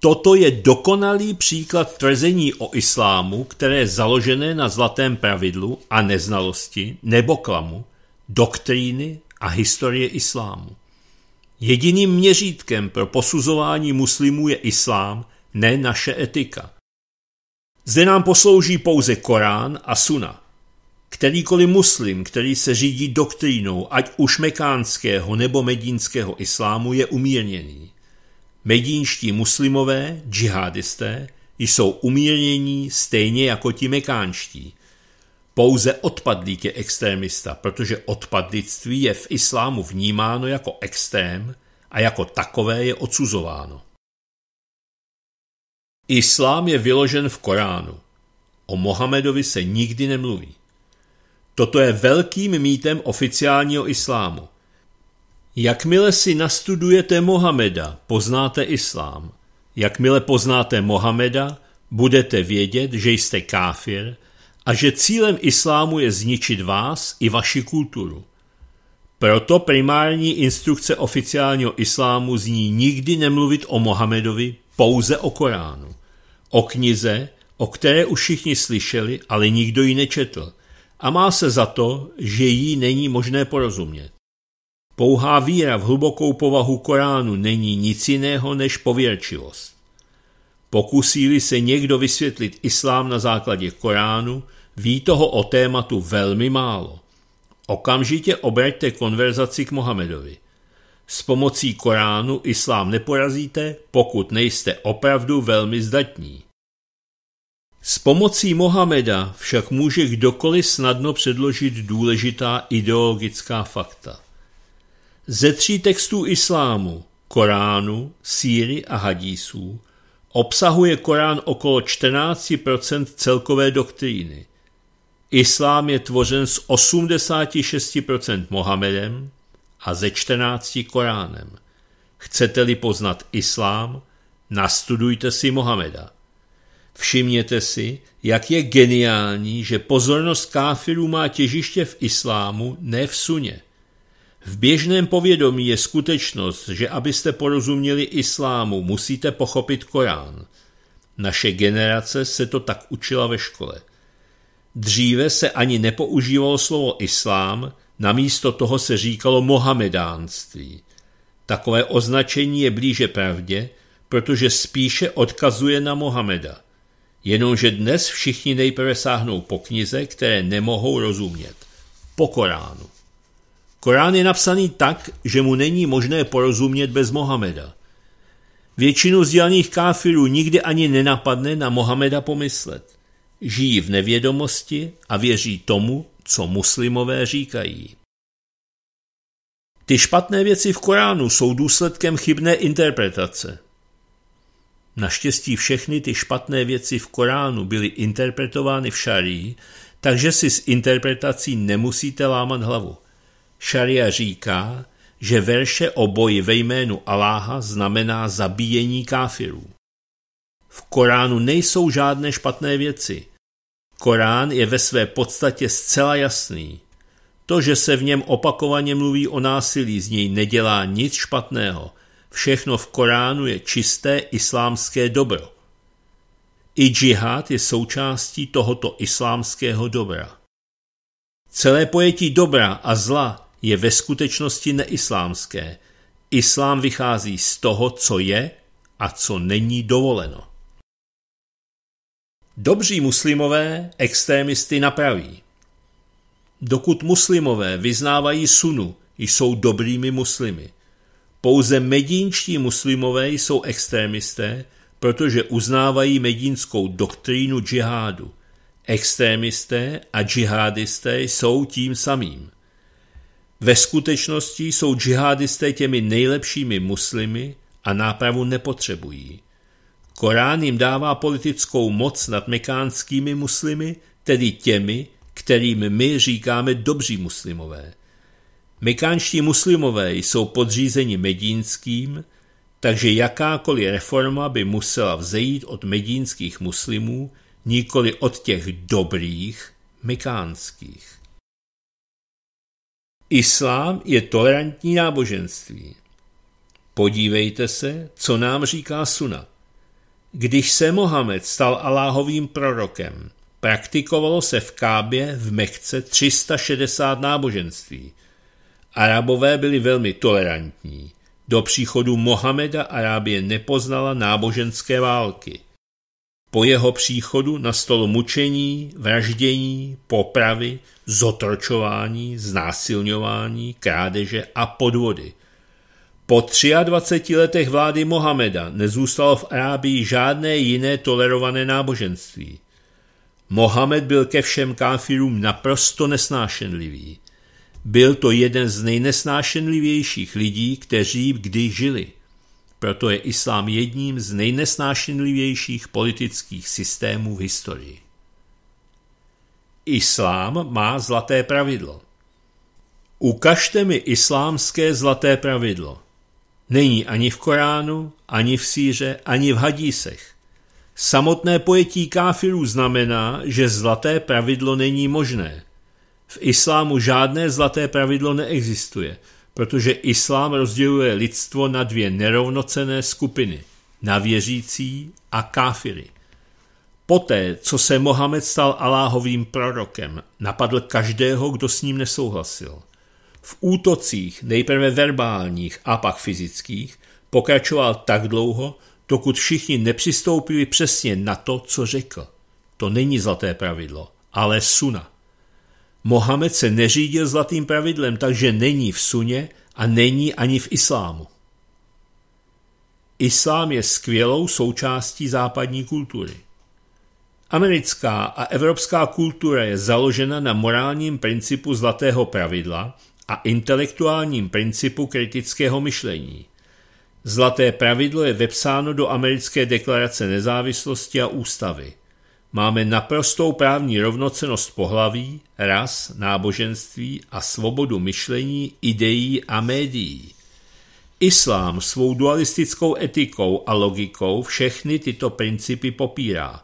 Toto je dokonalý příklad tvrzení o islámu, které je založené na zlatém pravidlu a neznalosti nebo klamu, doktríny a historie islámu. Jediným měřítkem pro posuzování muslimů je islám – ne naše etika. Zde nám poslouží pouze Korán a Suna. Kterýkoliv muslim, který se řídí doktrínou ať už mekánského nebo medínského islámu, je umírněný. Medínští muslimové, džihadisté, jsou umírnění stejně jako ti mekánští. Pouze odpadlík je extrémista, protože odpadlictví je v islámu vnímáno jako extrém a jako takové je odsuzováno. Islám je vyložen v Koránu. O Mohamedovi se nikdy nemluví. Toto je velkým mýtem oficiálního islámu. Jakmile si nastudujete Mohameda, poznáte islám. Jakmile poznáte Mohameda, budete vědět, že jste káfir a že cílem islámu je zničit vás i vaši kulturu. Proto primární instrukce oficiálního islámu zní nikdy nemluvit o Mohamedovi pouze o Koránu, o knize, o které už všichni slyšeli, ale nikdo ji nečetl a má se za to, že jí není možné porozumět. Pouhá víra v hlubokou povahu Koránu není nic jiného než pověrčivost. Pokusí-li se někdo vysvětlit islám na základě Koránu, ví toho o tématu velmi málo. Okamžitě obraťte konverzaci k Mohamedovi – s pomocí Koránu islám neporazíte, pokud nejste opravdu velmi zdatní. S pomocí Mohameda však může kdokoliv snadno předložit důležitá ideologická fakta. Ze tří textů islámu, Koránu, Síry a Hadísů, obsahuje Korán okolo 14 celkové doktríny. Islám je tvořen z 86 Mohamedem, a ze čtrnácti Koránem. Chcete-li poznat islám, nastudujte si Mohameda. Všimněte si, jak je geniální, že pozornost káfirů má těžiště v islámu, ne v suně. V běžném povědomí je skutečnost, že abyste porozuměli islámu, musíte pochopit Korán. Naše generace se to tak učila ve škole. Dříve se ani nepoužívalo slovo islám, Namísto toho se říkalo mohamedánství. Takové označení je blíže pravdě, protože spíše odkazuje na Mohameda. Jenomže dnes všichni nejprve sáhnou po knize, které nemohou rozumět. Po Koránu. Korán je napsaný tak, že mu není možné porozumět bez Mohameda. Většinu vzdělaných káfirů nikdy ani nenapadne na Mohameda pomyslet. Žijí v nevědomosti a věří tomu, co muslimové říkají. Ty špatné věci v Koránu jsou důsledkem chybné interpretace. Naštěstí všechny ty špatné věci v Koránu byly interpretovány v šarí, takže si s interpretací nemusíte lámat hlavu. Šaria říká, že verše o boji ve jménu Aláha znamená zabíjení káfirů. V Koránu nejsou žádné špatné věci. Korán je ve své podstatě zcela jasný. To, že se v něm opakovaně mluví o násilí, z něj nedělá nic špatného. Všechno v Koránu je čisté islámské dobro. I džihad je součástí tohoto islámského dobra. Celé pojetí dobra a zla je ve skutečnosti neislámské. Islám vychází z toho, co je a co není dovoleno. Dobří muslimové extrémisty napraví. Dokud muslimové vyznávají sunu, jsou dobrými muslimy. Pouze medínští muslimové jsou extrémisté, protože uznávají medínskou doktrínu džihádu. Extrémisté a džihadisté jsou tím samým. Ve skutečnosti jsou džihadisté těmi nejlepšími muslimy a nápravu nepotřebují. Korán jim dává politickou moc nad mekánskými muslimy, tedy těmi, kterým my říkáme dobří muslimové. Mekánští muslimové jsou podřízeni medínským, takže jakákoliv reforma by musela vzejít od medínských muslimů, nikoli od těch dobrých mekánských. Islám je tolerantní náboženství. Podívejte se, co nám říká sunat. Když se Mohamed stal Aláhovým prorokem, praktikovalo se v Kábě v Mechce 360 náboženství. Arabové byli velmi tolerantní. Do příchodu Mohameda Arábie nepoznala náboženské války. Po jeho příchodu nastalo mučení, vraždění, popravy, zotročování, znásilňování, krádeže a podvody. Po 23 letech vlády Mohameda nezůstalo v Arábii žádné jiné tolerované náboženství. Mohamed byl ke všem káfirům naprosto nesnášenlivý. Byl to jeden z nejnesnášenlivějších lidí, kteří kdy žili. Proto je islám jedním z nejnesnášenlivějších politických systémů v historii. Islám má zlaté pravidlo. Ukažte mi islámské zlaté pravidlo. Není ani v Koránu, ani v síře, ani v hadísech. Samotné pojetí káfirů znamená, že zlaté pravidlo není možné. V islámu žádné zlaté pravidlo neexistuje, protože islám rozděluje lidstvo na dvě nerovnocené skupiny na věřící a káfiry. Poté, co se Mohamed stal Aláhovým prorokem, napadl každého, kdo s ním nesouhlasil v útocích, nejprve verbálních a pak fyzických, pokračoval tak dlouho, dokud všichni nepřistoupili přesně na to, co řekl. To není zlaté pravidlo, ale suna. Mohamed se neřídil zlatým pravidlem, takže není v suně a není ani v islámu. Islám je skvělou součástí západní kultury. Americká a evropská kultura je založena na morálním principu zlatého pravidla a intelektuálním principu kritického myšlení. Zlaté pravidlo je vepsáno do americké deklarace nezávislosti a ústavy. Máme naprostou právní rovnocenost pohlaví, ras, náboženství a svobodu myšlení, ideí a médií. Islám svou dualistickou etikou a logikou všechny tyto principy popírá.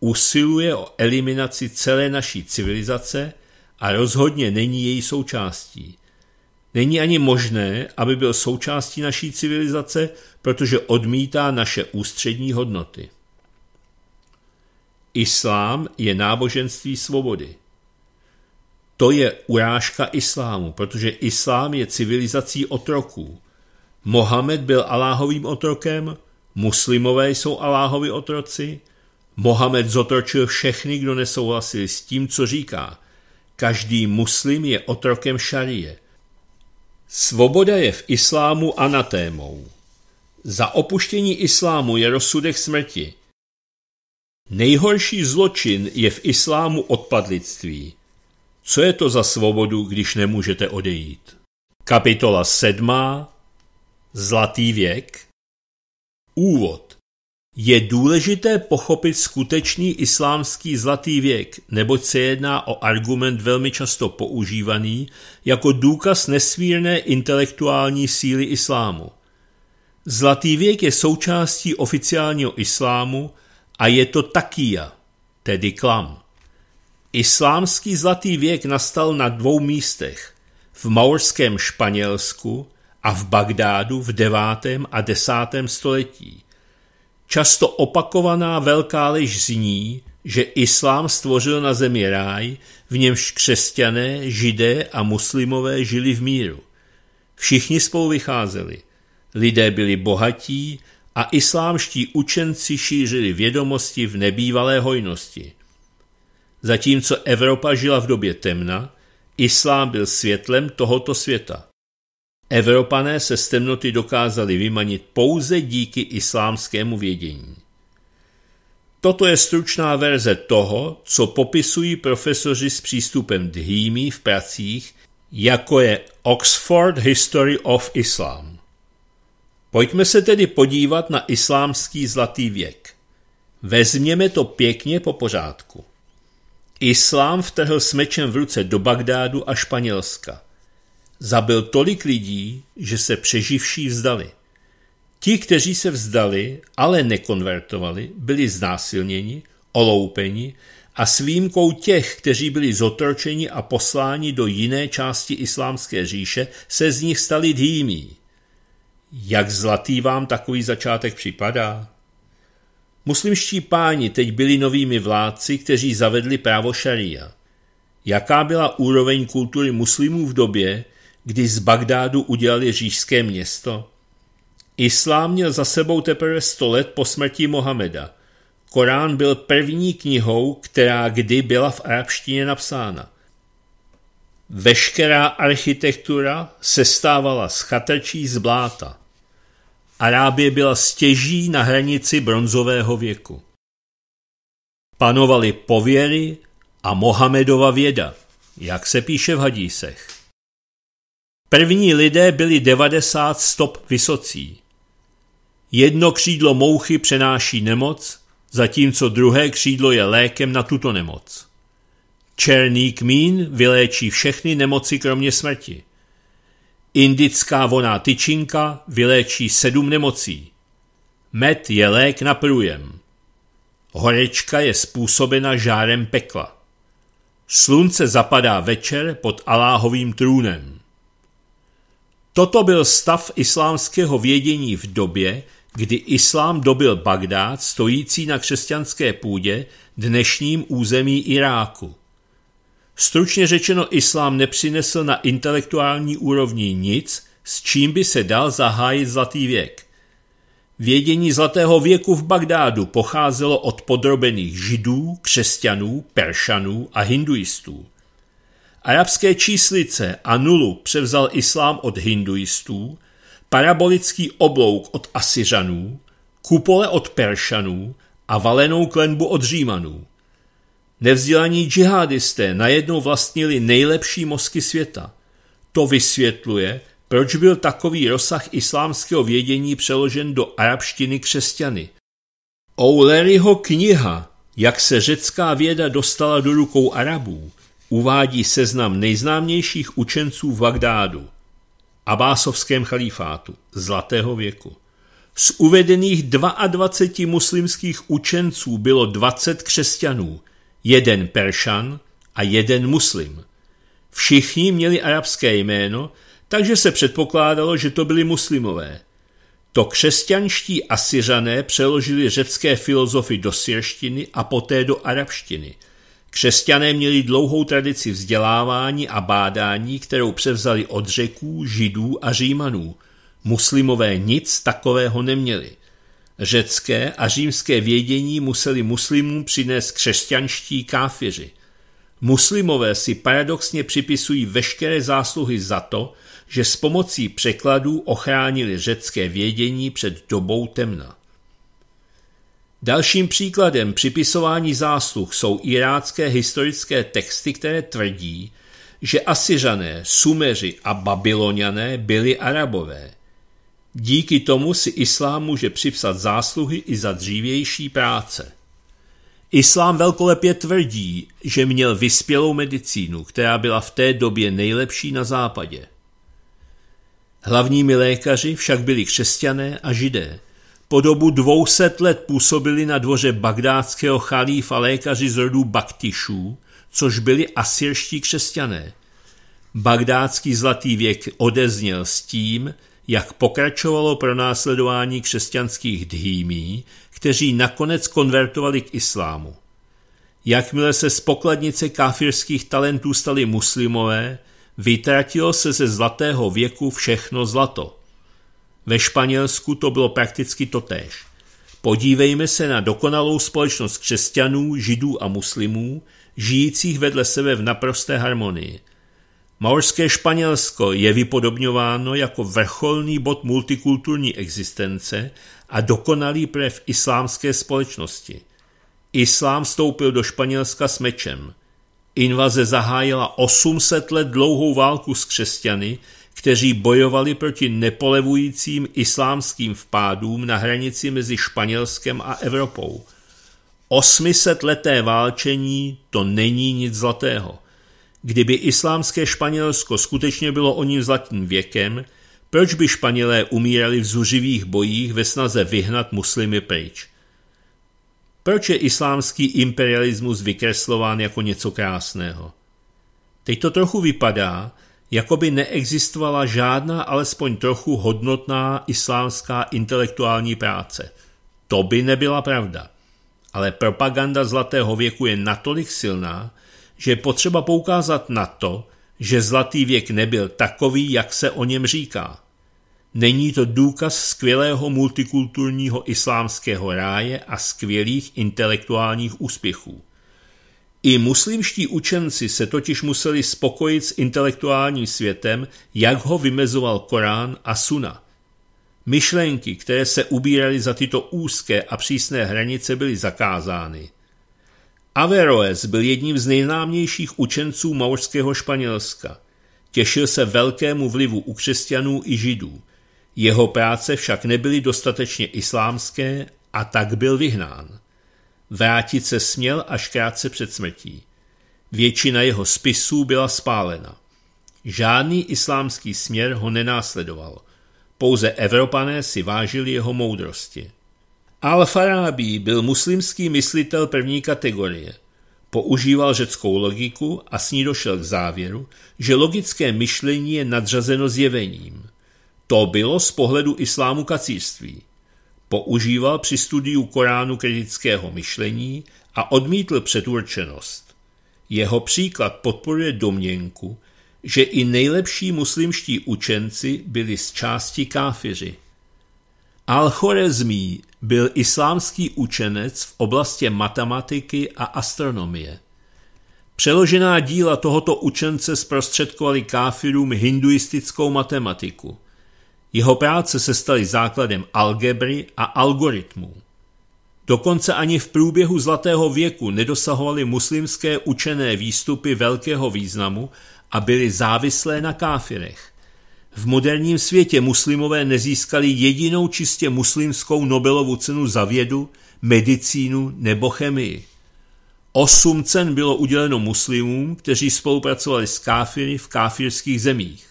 Usiluje o eliminaci celé naší civilizace – a rozhodně není její součástí. Není ani možné, aby byl součástí naší civilizace, protože odmítá naše ústřední hodnoty. Islám je náboženství svobody. To je urážka islámu, protože islám je civilizací otroků. Mohamed byl Aláhovým otrokem, muslimové jsou Aláhovi otroci, Mohamed zotročil všechny, kdo nesouhlasili s tím, co říká – Každý muslim je otrokem šarie. Svoboda je v islámu anatémou. Za opuštění islámu je rozsudek smrti. Nejhorší zločin je v islámu odpadlictví. Co je to za svobodu, když nemůžete odejít? Kapitola 7. Zlatý věk Úvod je důležité pochopit skutečný islámský zlatý věk, neboť se jedná o argument velmi často používaný jako důkaz nesmírné intelektuální síly islámu. Zlatý věk je součástí oficiálního islámu a je to takia, tedy klam. Islámský zlatý věk nastal na dvou místech, v maurském Španělsku a v Bagdádu v 9. a 10. století. Často opakovaná velká lež zní, že islám stvořil na zemi ráj, v němž křesťané, židé a muslimové žili v míru. Všichni spolu vycházeli. Lidé byli bohatí a islámští učenci šířili vědomosti v nebývalé hojnosti. Zatímco Evropa žila v době temna, islám byl světlem tohoto světa. Evropané se z temnoty dokázali vymanit pouze díky islámskému vědění. Toto je stručná verze toho, co popisují profesoři s přístupem dhýmí v pracích, jako je Oxford History of Islam. Pojďme se tedy podívat na islámský zlatý věk. Vezměme to pěkně po pořádku. Islám vtrhl s mečem v ruce do Bagdádu a Španělska – Zabil tolik lidí, že se přeživší vzdali. Ti, kteří se vzdali, ale nekonvertovali, byli znásilněni, oloupeni a s výjimkou těch, kteří byli zotročeni a posláni do jiné části islámské říše, se z nich stali dýmí. Jak zlatý vám takový začátek připadá? Muslimští páni teď byli novými vládci, kteří zavedli právo šaria. Jaká byla úroveň kultury muslimů v době, kdy z Bagdádu udělali Ježíšské město? Islám měl za sebou teprve 100 let po smrti Mohameda. Korán byl první knihou, která kdy byla v arabštině napsána. Veškerá architektura sestávala z chatrčí z bláta. Arábie byla stěží na hranici bronzového věku. Panovaly pověry a Mohamedova věda, jak se píše v hadísech. První lidé byli 90 stop vysocí. Jedno křídlo mouchy přenáší nemoc, zatímco druhé křídlo je lékem na tuto nemoc. Černý kmín vyléčí všechny nemoci kromě smrti. Indická voná tyčinka vyléčí sedm nemocí. Med je lék na průjem. Horečka je způsobena žárem pekla. Slunce zapadá večer pod Aláhovým trůnem. Toto byl stav islámského vědění v době, kdy islám dobil Bagdád stojící na křesťanské půdě dnešním území Iráku. Stručně řečeno, islám nepřinesl na intelektuální úrovni nic, s čím by se dal zahájit zlatý věk. Vědění zlatého věku v Bagdádu pocházelo od podrobených židů, křesťanů, peršanů a hinduistů. Arabské číslice a nulu převzal islám od hinduistů, parabolický oblouk od Asiřanů, kupole od Peršanů a valenou klenbu od Římanů. Nevzdělaní džihadisté najednou vlastnili nejlepší mozky světa. To vysvětluje, proč byl takový rozsah islámského vědění přeložen do arabštiny křesťany. O'Learyho kniha Jak se řecká věda dostala do rukou Arabů uvádí seznam nejznámějších učenců v Bagdádu, abásovském chalífátu, zlatého věku. Z uvedených 22 muslimských učenců bylo 20 křesťanů, jeden peršan a jeden muslim. Všichni měli arabské jméno, takže se předpokládalo, že to byli muslimové. To křesťanští asiřané přeložili řecké filozofy do syrštiny a poté do arabštiny – Křesťané měli dlouhou tradici vzdělávání a bádání, kterou převzali od řeků, židů a římanů. Muslimové nic takového neměli. Řecké a římské vědění museli muslimům přinést křesťanští káfiři. Muslimové si paradoxně připisují veškeré zásluhy za to, že s pomocí překladů ochránili řecké vědění před dobou temna. Dalším příkladem připisování zásluh jsou irácké historické texty, které tvrdí, že Asiřané, Sumeři a Babyloniané byli Arabové. Díky tomu si islám může připsat zásluhy i za dřívější práce. Islám velkolepě tvrdí, že měl vyspělou medicínu, která byla v té době nejlepší na západě. Hlavními lékaři však byli křesťané a židé. Po dobu 200 let působili na dvoře bagdátského chalífa lékaři z rodu Baktišů, což byli asirští křesťané. Bagdátský zlatý věk odezněl s tím, jak pokračovalo pro následování křesťanských dhýmí, kteří nakonec konvertovali k islámu. Jakmile se z pokladnice káfirských talentů stali muslimové, vytratilo se ze zlatého věku všechno zlato. Ve Španělsku to bylo prakticky totéž. Podívejme se na dokonalou společnost křesťanů, židů a muslimů, žijících vedle sebe v naprosté harmonii. Maorské Španělsko je vypodobňováno jako vrcholný bod multikulturní existence a dokonalý prev islámské společnosti. Islám vstoupil do Španělska s mečem. Invaze zahájila 800 let dlouhou válku s křesťany, kteří bojovali proti nepolevujícím islámským vpádům na hranici mezi Španělskem a Evropou. 800 leté válčení to není nic zlatého. Kdyby islámské Španělsko skutečně bylo o ním zlatým věkem, proč by Španělé umírali v zuřivých bojích ve snaze vyhnat muslimy pryč? Proč je islámský imperialismus vykreslován jako něco krásného? Teď to trochu vypadá, jako by neexistovala žádná alespoň trochu hodnotná islámská intelektuální práce. To by nebyla pravda. Ale propaganda zlatého věku je natolik silná, že je potřeba poukázat na to, že zlatý věk nebyl takový, jak se o něm říká. Není to důkaz skvělého multikulturního islámského ráje a skvělých intelektuálních úspěchů. I muslimští učenci se totiž museli spokojit s intelektuálním světem, jak ho vymezoval Korán a Suna. Myšlenky, které se ubíraly za tyto úzké a přísné hranice, byly zakázány. Averroes byl jedním z nejznámějších učenců maurského Španělska. Těšil se velkému vlivu u křesťanů i židů. Jeho práce však nebyly dostatečně islámské a tak byl vyhnán. Vrátit se směl až krátce před smrtí. Většina jeho spisů byla spálena. Žádný islámský směr ho nenásledoval. Pouze Evropané si vážili jeho moudrosti. Al-Farabi byl muslimský myslitel první kategorie. Používal řeckou logiku a s ní došel k závěru, že logické myšlení je nadřazeno zjevením. To bylo z pohledu islámu kacířství – Používal při studiu Koránu kritického myšlení a odmítl předurčenost. Jeho příklad podporuje domněnku, že i nejlepší muslimští učenci byli z části káfiři. Al-Chorezmí byl islámský učenec v oblasti matematiky a astronomie. Přeložená díla tohoto učence zprostředkovali káfirům hinduistickou matematiku. Jeho práce se staly základem algebry a algoritmů. Dokonce ani v průběhu zlatého věku nedosahovaly muslimské učené výstupy velkého významu a byly závislé na káfirech. V moderním světě muslimové nezískali jedinou čistě muslimskou Nobelovu cenu za vědu, medicínu nebo chemii. Osm cen bylo uděleno muslimům, kteří spolupracovali s káfiry v káfirských zemích.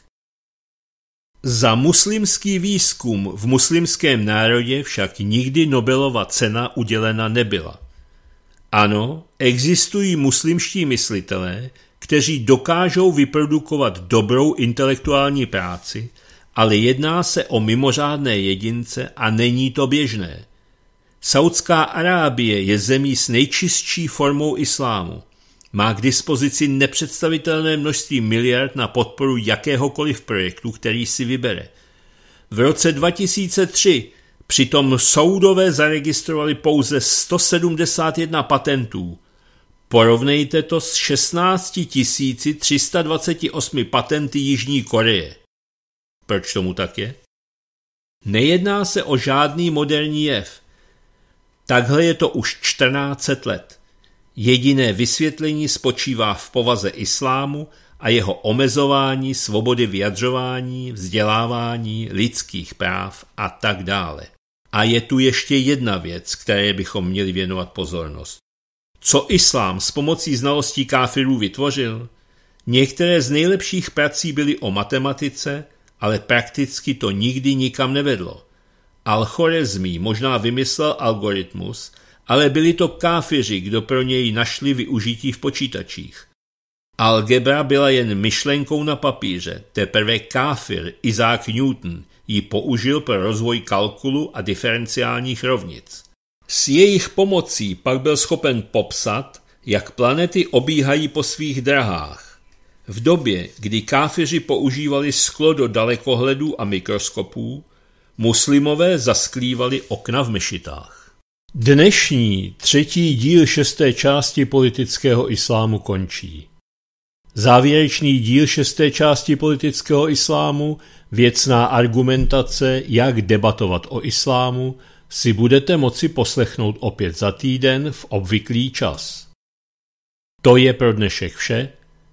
Za muslimský výzkum v muslimském národě však nikdy Nobelova cena udělena nebyla. Ano, existují muslimští myslitelé, kteří dokážou vyprodukovat dobrou intelektuální práci, ale jedná se o mimořádné jedince a není to běžné. Saudská Arábie je zemí s nejčistší formou islámu – má k dispozici nepředstavitelné množství miliard na podporu jakéhokoliv projektu, který si vybere. V roce 2003 přitom soudové zaregistrovali pouze 171 patentů. Porovnejte to s 16 328 patenty Jižní Koreje. Proč tomu tak je? Nejedná se o žádný moderní jev. Takhle je to už 14 let. Jediné vysvětlení spočívá v povaze islámu a jeho omezování svobody vyjadřování, vzdělávání, lidských práv a tak dále. A je tu ještě jedna věc, které bychom měli věnovat pozornost. Co islám s pomocí znalostí káfirů vytvořil? Některé z nejlepších prací byly o matematice, ale prakticky to nikdy nikam nevedlo. Al-Chorezmí možná vymyslel algoritmus – ale byli to káfiři, kdo pro něj našli využití v počítačích. Algebra byla jen myšlenkou na papíře, teprve káfir Isaac Newton ji použil pro rozvoj kalkulu a diferenciálních rovnic. S jejich pomocí pak byl schopen popsat, jak planety obíhají po svých drahách. V době, kdy káfiři používali sklo do dalekohledů a mikroskopů, muslimové zasklívali okna v myšitách. Dnešní třetí díl šesté části politického islámu končí. Závěrečný díl šesté části politického islámu, věcná argumentace, jak debatovat o islámu, si budete moci poslechnout opět za týden v obvyklý čas. To je pro dnešek vše.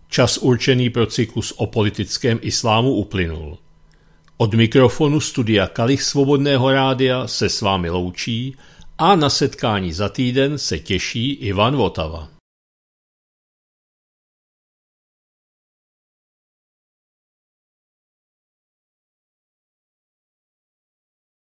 Čas určený pro cyklus o politickém islámu uplynul. Od mikrofonu studia Kalich Svobodného rádia se s vámi loučí – a na setkání za týden se těší Ivan Votava.